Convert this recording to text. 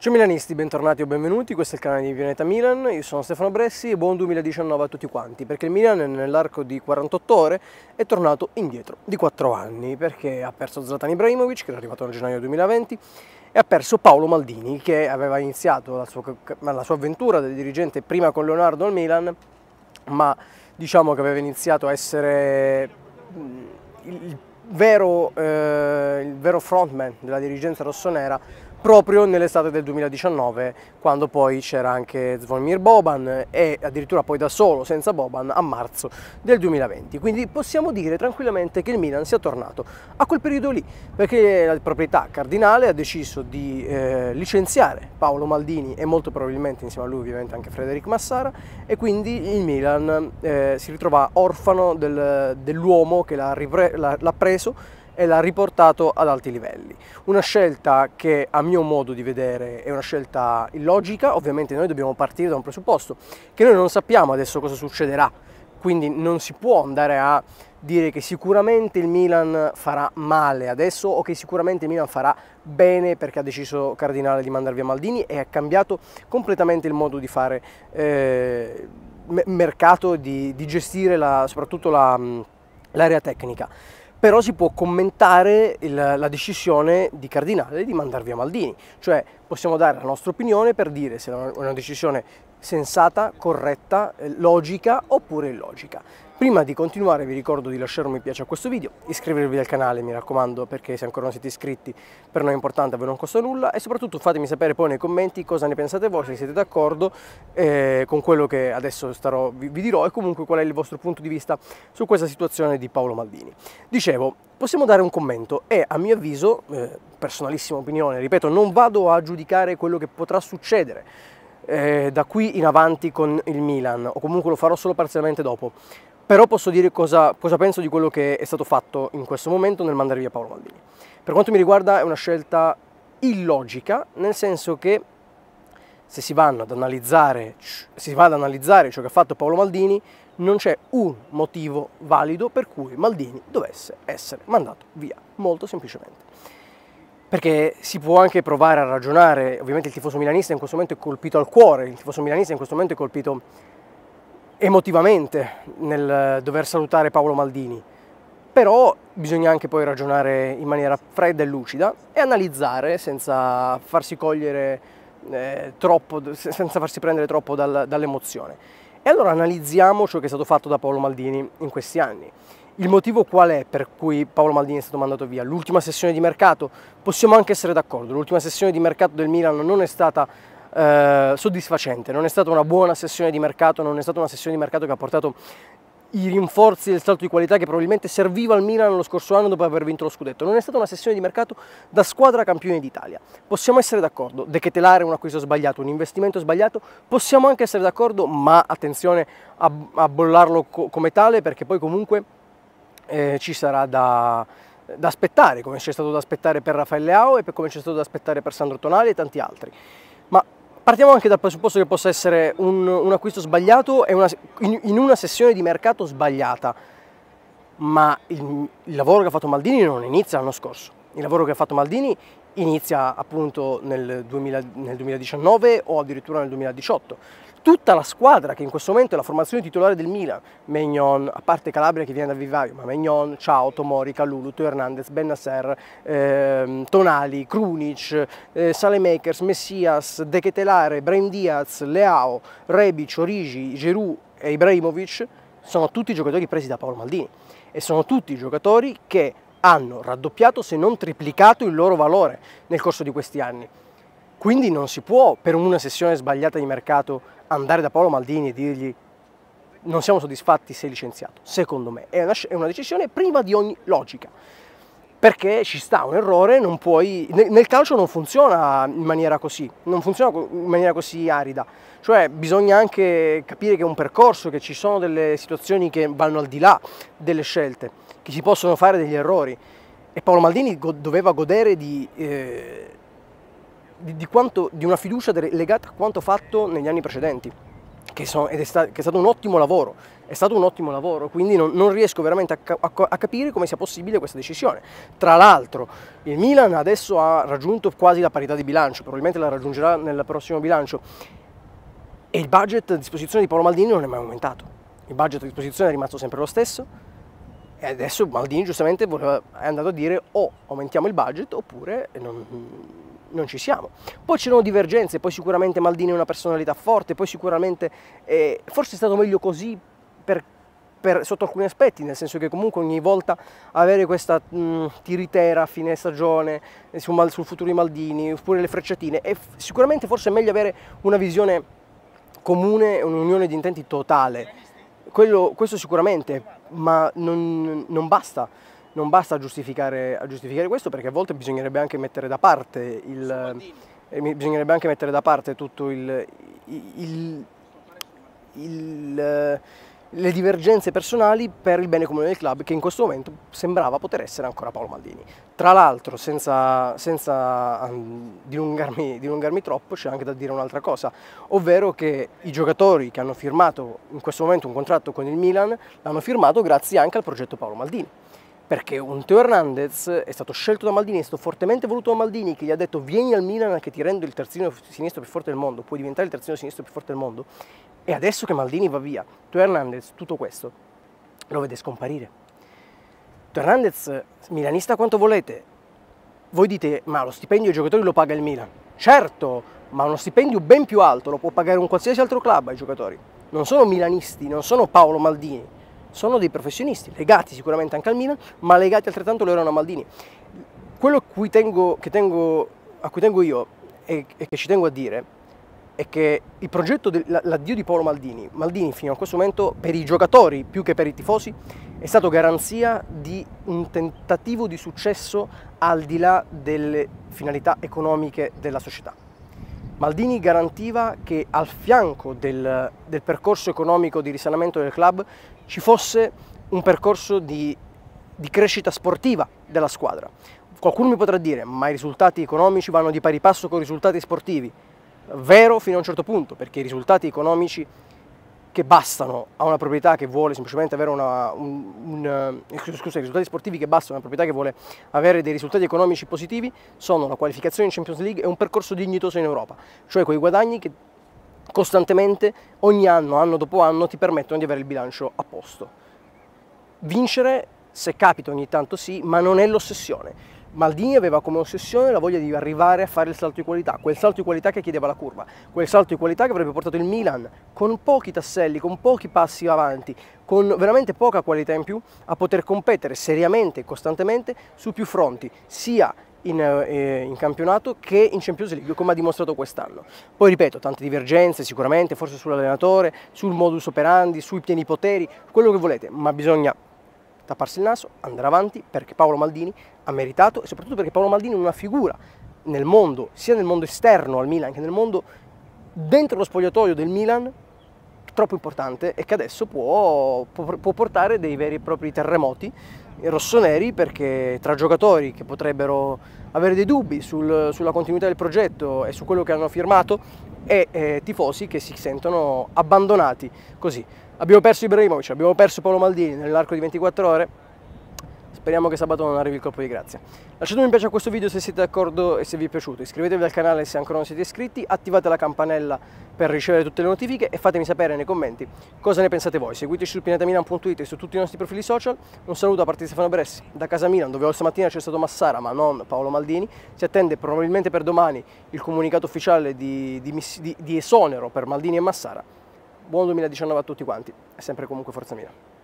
Ciao milanisti, bentornati o benvenuti, questo è il canale di Pianeta Milan, io sono Stefano Bressi e buon 2019 a tutti quanti, perché il Milan nell'arco di 48 ore è tornato indietro di 4 anni, perché ha perso Zlatan Ibrahimovic, che era arrivato nel gennaio 2020, e ha perso Paolo Maldini, che aveva iniziato la sua, la sua avventura da dirigente prima con Leonardo al Milan, ma diciamo che aveva iniziato a essere mm, il vero, eh, il vero frontman della dirigenza rossonera proprio nell'estate del 2019 quando poi c'era anche Zvonimir Boban e addirittura poi da solo senza Boban a marzo del 2020 quindi possiamo dire tranquillamente che il Milan sia tornato a quel periodo lì perché la proprietà cardinale ha deciso di eh, licenziare Paolo Maldini e molto probabilmente insieme a lui ovviamente anche Frederic Massara e quindi il Milan eh, si ritrova orfano del, dell'uomo che l'ha preso e l'ha riportato ad alti livelli. Una scelta che a mio modo di vedere è una scelta illogica, ovviamente noi dobbiamo partire da un presupposto che noi non sappiamo adesso cosa succederà, quindi non si può andare a dire che sicuramente il Milan farà male adesso o che sicuramente il Milan farà bene perché ha deciso Cardinale di mandare via Maldini e ha cambiato completamente il modo di fare eh, mercato, di, di gestire la, soprattutto l'area la, tecnica però si può commentare il, la decisione di Cardinale di mandar via Maldini, cioè possiamo dare la nostra opinione per dire se è una decisione sensata, corretta, eh, logica oppure illogica. Prima di continuare vi ricordo di lasciare un mi piace a questo video, iscrivervi al canale mi raccomando perché se ancora non siete iscritti per noi è importante, a voi non costa nulla e soprattutto fatemi sapere poi nei commenti cosa ne pensate voi, se siete d'accordo eh, con quello che adesso starò, vi, vi dirò e comunque qual è il vostro punto di vista su questa situazione di Paolo Maldini. Dicevo, possiamo dare un commento e a mio avviso, eh, personalissima opinione, ripeto, non vado a giudicare quello che potrà succedere eh, da qui in avanti con il Milan, o comunque lo farò solo parzialmente dopo. Però posso dire cosa, cosa penso di quello che è stato fatto in questo momento nel mandare via Paolo Maldini. Per quanto mi riguarda è una scelta illogica, nel senso che se si, vanno ad analizzare, si va ad analizzare ciò che ha fatto Paolo Maldini, non c'è un motivo valido per cui Maldini dovesse essere mandato via, molto semplicemente perché si può anche provare a ragionare, ovviamente il tifoso milanista in questo momento è colpito al cuore, il tifoso milanista in questo momento è colpito emotivamente nel dover salutare Paolo Maldini, però bisogna anche poi ragionare in maniera fredda e lucida e analizzare senza farsi cogliere eh, troppo, senza farsi prendere troppo dal, dall'emozione. E allora analizziamo ciò che è stato fatto da Paolo Maldini in questi anni il motivo qual è per cui Paolo Maldini è stato mandato via? L'ultima sessione di mercato? Possiamo anche essere d'accordo, l'ultima sessione di mercato del Milan non è stata eh, soddisfacente, non è stata una buona sessione di mercato, non è stata una sessione di mercato che ha portato i rinforzi del salto di qualità che probabilmente serviva al Milan lo scorso anno dopo aver vinto lo scudetto. Non è stata una sessione di mercato da squadra campione d'Italia. Possiamo essere d'accordo, Dechetelare un acquisto sbagliato, un investimento sbagliato, possiamo anche essere d'accordo, ma attenzione a, a bollarlo co come tale perché poi comunque eh, ci sarà da, da aspettare, come c'è stato da aspettare per Raffaele Ao e per come c'è stato da aspettare per Sandro Tonali e tanti altri. Ma partiamo anche dal presupposto che possa essere un, un acquisto sbagliato e una, in, in, una sessione di mercato sbagliata. Ma il, il lavoro che ha fatto Maldini non inizia l'anno scorso. Il lavoro che ha fatto Maldini inizia appunto nel, 2000, nel 2019 o addirittura nel 2018 tutta la squadra che in questo momento è la formazione titolare del Milan, Mignon, a parte Calabria che viene da vivaio, ma Megnon, Ciao, Tomorica, Lulu, Teo Hernandez, Bennasser, eh, Tonali, Krunic, eh, Salemakers, Messias, De Ketelare, Brain Diaz, Leao, Rebic, Origi, Giroud e Ibrahimovic sono tutti giocatori presi da Paolo Maldini e sono tutti giocatori che hanno raddoppiato se non triplicato il loro valore nel corso di questi anni. Quindi non si può per una sessione sbagliata di mercato andare da Paolo Maldini e dirgli non siamo soddisfatti, sei licenziato, secondo me. È una, è una decisione priva di ogni logica, perché ci sta un errore, non puoi, nel, nel, calcio non funziona in maniera così, non funziona in maniera così arida, cioè bisogna anche capire che è un percorso, che ci sono delle situazioni che vanno al di là delle scelte, che si possono fare degli errori. E Paolo Maldini go, doveva godere di... Eh, di, di, quanto, di una fiducia legata a quanto fatto negli anni precedenti. Che, sono, è sta, che, è stato un ottimo lavoro, è stato un ottimo lavoro, quindi non, non riesco veramente a, a, a, capire come sia possibile questa decisione. Tra l'altro il Milan adesso ha raggiunto quasi la parità di bilancio, probabilmente la raggiungerà nel prossimo bilancio e il budget a disposizione di Paolo Maldini non è mai aumentato, il budget a disposizione è rimasto sempre lo stesso e adesso Maldini giustamente voleva, è andato a dire o aumentiamo il budget oppure non, non ci siamo. Poi c'erano divergenze, poi sicuramente Maldini è una personalità forte, poi sicuramente eh, forse è stato meglio così per, per, sotto alcuni aspetti, nel senso che comunque ogni volta avere questa mh, mm, tiritera a fine stagione eh, su sul futuro di Maldini, oppure le frecciatine, è sicuramente forse è meglio avere una visione comune, un'unione di intenti totale. Quello, questo sicuramente, ma non, non basta non basta giustificare, giustificare questo perché a volte bisognerebbe anche mettere da parte il... Eh, bisognerebbe anche mettere da parte tutto il, il, il eh, le divergenze personali per il bene comune del club che in questo momento sembrava poter essere ancora Paolo Maldini. Tra l'altro, senza, senza um, dilungarmi, dilungarmi, troppo, c'è anche da dire un'altra cosa, ovvero che i giocatori che hanno firmato in questo momento un contratto con il Milan l'hanno firmato grazie anche al progetto Paolo Maldini perché un Teo Hernandez è stato scelto da Maldini, è stato fortemente voluto da Maldini che gli ha detto vieni al Milan che ti rendo il terzino sinistro più forte del mondo, puoi diventare il terzino sinistro più forte del mondo e adesso che Maldini va via, Teo Hernandez tutto questo lo vede scomparire. Teo Hernandez, milanista quanto volete, voi dite ma lo stipendio ai giocatori lo paga il Milan, certo, ma uno stipendio ben più alto lo può pagare un qualsiasi altro club ai giocatori, non sono milanisti, non sono Paolo Maldini, sono dei professionisti, legati sicuramente anche al Milan, ma legati altrettanto loro a Maldini. Quello cui tengo, tengo, a cui tengo io e, e, che ci tengo a dire è che il progetto dell'addio di Paolo Maldini, Maldini fino a questo momento per i giocatori più che per i tifosi, è stato garanzia di un tentativo di successo al di là delle finalità economiche della società. Maldini garantiva che al fianco del, del percorso economico di risanamento del club ci fosse un percorso di, di crescita sportiva della squadra. Qualcuno mi potrà dire, ma i risultati economici vanno di pari passo con i risultati sportivi. Vero fino a un certo punto, perché i risultati economici che bastano a una proprietà che vuole semplicemente avere una, un, un, eh, scusa, risultati sportivi che bastano a una proprietà che vuole avere dei risultati economici positivi sono la qualificazione in Champions League e un percorso dignitoso in Europa, cioè quei guadagni che costantemente, ogni anno, anno dopo anno, ti permettono di avere il bilancio a posto. Vincere, se capita ogni tanto sì, ma non è l'ossessione Maldini aveva come ossessione la voglia di arrivare a fare il salto di qualità, quel salto di qualità che chiedeva la curva, quel salto di qualità che avrebbe portato il Milan con pochi tasselli, con pochi passi avanti, con veramente poca qualità in più a poter competere seriamente e costantemente su più fronti, sia in, eh, in, campionato che in Champions League come ha dimostrato quest'anno. Poi ripeto, tante divergenze sicuramente, forse sull'allenatore, sul modus operandi, sui pieni poteri, quello che volete, ma bisogna tapparsi il naso, andare avanti perché Paolo Maldini ha meritato e soprattutto perché Paolo Maldini è una figura nel mondo, sia nel mondo esterno al Milan che nel mondo dentro lo spogliatoio del Milan troppo importante e che adesso può, può portare dei veri e propri terremoti rossoneri perché tra giocatori che potrebbero avere dei dubbi sul, sulla continuità del progetto e su quello che hanno firmato e eh, tifosi che si sentono abbandonati così. Abbiamo perso Ibrahimovic, abbiamo perso Paolo Maldini nell'arco di 24 ore. Speriamo che sabato non arrivi il colpo di grazia. Lasciate un piace a questo video se siete d'accordo e se vi è piaciuto. Iscrivetevi al canale se ancora non siete iscritti, attivate la campanella per ricevere tutte le notifiche e fatemi sapere nei commenti cosa ne pensate voi. Seguiteci su pianetamilan.it e su tutti i nostri profili social. Un saluto a parte di Stefano Bressi da casa Milan, dove stamattina c'è stato Massara ma non Paolo Maldini. Si attende probabilmente per domani il comunicato ufficiale di, di, di, di esonero per Maldini e Massara buon 2019 a tutti quanti e sempre comunque Forza Milan.